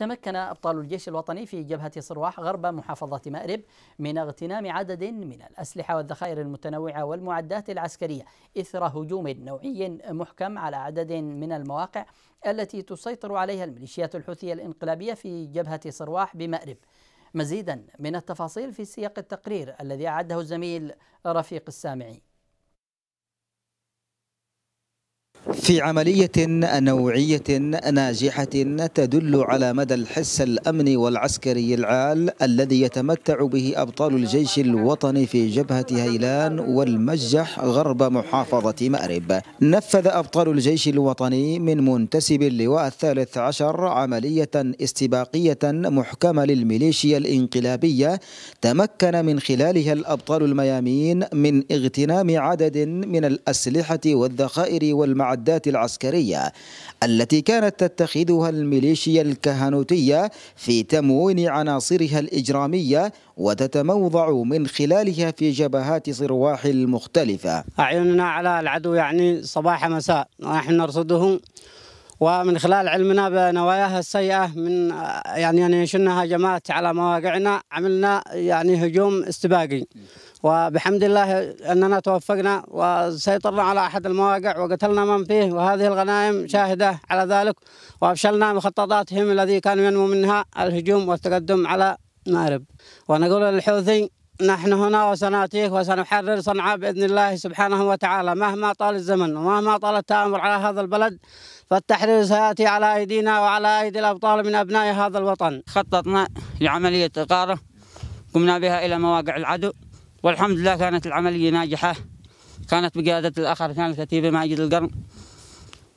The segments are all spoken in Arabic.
تمكن أبطال الجيش الوطني في جبهة صرواح غرب محافظة مأرب من اغتنام عدد من الأسلحة والذخائر المتنوعة والمعدات العسكرية إثر هجوم نوعي محكم على عدد من المواقع التي تسيطر عليها الميليشيات الحوثية الإنقلابية في جبهة صرواح بمأرب مزيدا من التفاصيل في سياق التقرير الذي أعده الزميل رفيق السامعي في عملية نوعية ناجحة تدل على مدى الحس الأمني والعسكري العال الذي يتمتع به أبطال الجيش الوطني في جبهة هيلان والمجح غرب محافظة مأرب نفذ أبطال الجيش الوطني من منتسب اللواء الثالث عشر عملية استباقية محكمة للميليشيا الإنقلابية تمكن من خلالها الأبطال الميامين من اغتنام عدد من الأسلحة والذخائر والمعدات المعدات العسكرية التي كانت تتخذها الميليشيا الكهنوتية في تموين عناصرها الإجرامية وتتموضع من خلالها في جبهات صرواح المختلفة أعيننا على العدو يعني صباح مساء نحن نرصدهم ومن خلال علمنا بنواياها السيئة من يعني يعني شلنا هجمات على مواقعنا عملنا يعني هجوم استباقي وبحمد الله أننا توفقنا وسيطرنا على أحد المواقع وقتلنا من فيه وهذه الغنائم شاهدة على ذلك وأفشلنا مخططاتهم الذي كانوا ينمو منها الهجوم والتقدم على مأرب ونقول للحوثي نحن هنا وسناتيك وسنحرر صنعاء بإذن الله سبحانه وتعالى مهما طال الزمن ومهما طال التآمر على هذا البلد فالتحرير سياتي على ايدينا وعلى ايدي الابطال من ابناء هذا الوطن. خططنا لعمليه اقاره قمنا بها الى مواقع العدو والحمد لله كانت العمليه ناجحه كانت بقياده الاخ عثمان الكتيبي ماجد القرن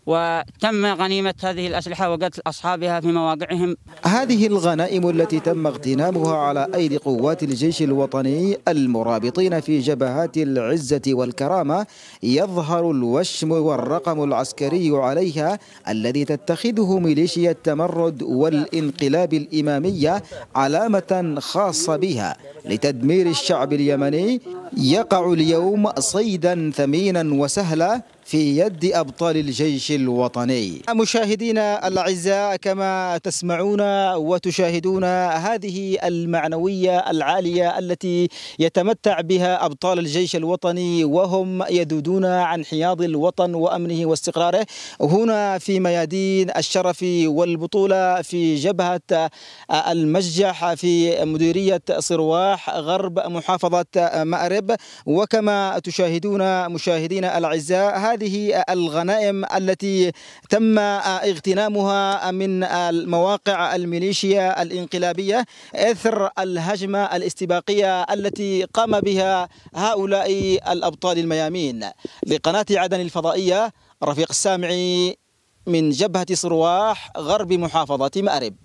وتم غنيمة هذه الأسلحة وقتل أصحابها في مواقعهم هذه الغنائم التي تم اغتنامها على أيدي قوات الجيش الوطني المرابطين في جبهات العزة والكرامة يظهر الوشم والرقم العسكري عليها الذي تتخذه ميليشيا التمرد والانقلاب الإمامية علامة خاصة بها لتدمير الشعب اليمني يقع اليوم صيدا ثمينا وسهلا في يد أبطال الجيش الوطني مشاهدينا الأعزاء كما تسمعون وتشاهدون هذه المعنوية العالية التي يتمتع بها أبطال الجيش الوطني وهم يذودون عن حياض الوطن وأمنه واستقراره هنا في ميادين الشرف والبطولة في جبهة المشجح في مديرية صرواح غرب محافظة مأرب وكما تشاهدون مشاهدينا الأعزاء هذه هذه الغنائم التي تم اغتنامها من مواقع الميليشيا الانقلابية إثر الهجمة الاستباقية التي قام بها هؤلاء الأبطال الميامين لقناة عدن الفضائية رفيق السامعي من جبهة صرواح غرب محافظة مأرب